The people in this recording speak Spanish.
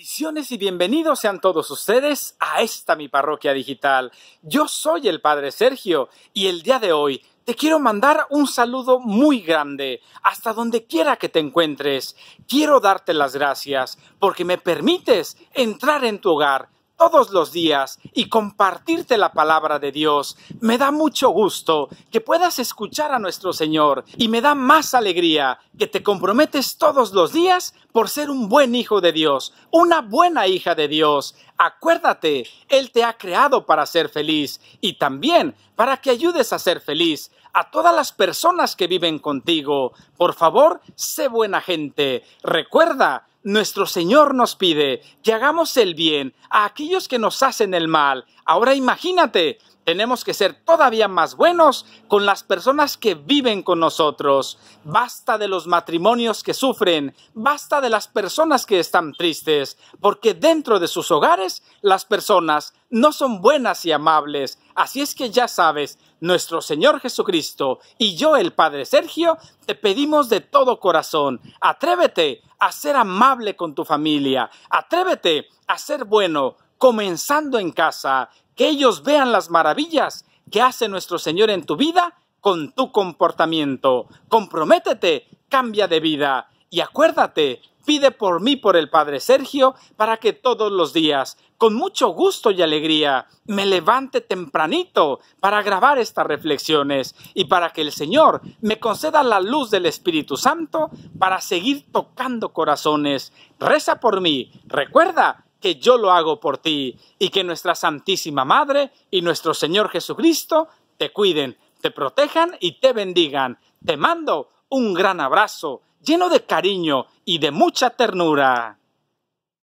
Bendiciones y bienvenidos sean todos ustedes a esta mi parroquia digital. Yo soy el Padre Sergio y el día de hoy te quiero mandar un saludo muy grande hasta donde quiera que te encuentres. Quiero darte las gracias porque me permites entrar en tu hogar todos los días y compartirte la palabra de Dios. Me da mucho gusto que puedas escuchar a nuestro Señor y me da más alegría que te comprometes todos los días por ser un buen hijo de Dios, una buena hija de Dios. Acuérdate, Él te ha creado para ser feliz y también para que ayudes a ser feliz a todas las personas que viven contigo. Por favor, sé buena gente. Recuerda, nuestro Señor nos pide que hagamos el bien a aquellos que nos hacen el mal. Ahora imagínate, tenemos que ser todavía más buenos con las personas que viven con nosotros. Basta de los matrimonios que sufren, basta de las personas que están tristes, porque dentro de sus hogares las personas no son buenas y amables. Así es que ya sabes, nuestro Señor Jesucristo y yo, el Padre Sergio, te pedimos de todo corazón, atrévete a ser amable con tu familia, atrévete a ser bueno, comenzando en casa, que ellos vean las maravillas que hace nuestro Señor en tu vida con tu comportamiento. Comprométete, cambia de vida. Y acuérdate, pide por mí por el Padre Sergio para que todos los días, con mucho gusto y alegría, me levante tempranito para grabar estas reflexiones y para que el Señor me conceda la luz del Espíritu Santo para seguir tocando corazones. Reza por mí, recuerda que yo lo hago por ti y que nuestra Santísima Madre y nuestro Señor Jesucristo te cuiden, te protejan y te bendigan. Te mando un gran abrazo lleno de cariño y de mucha ternura.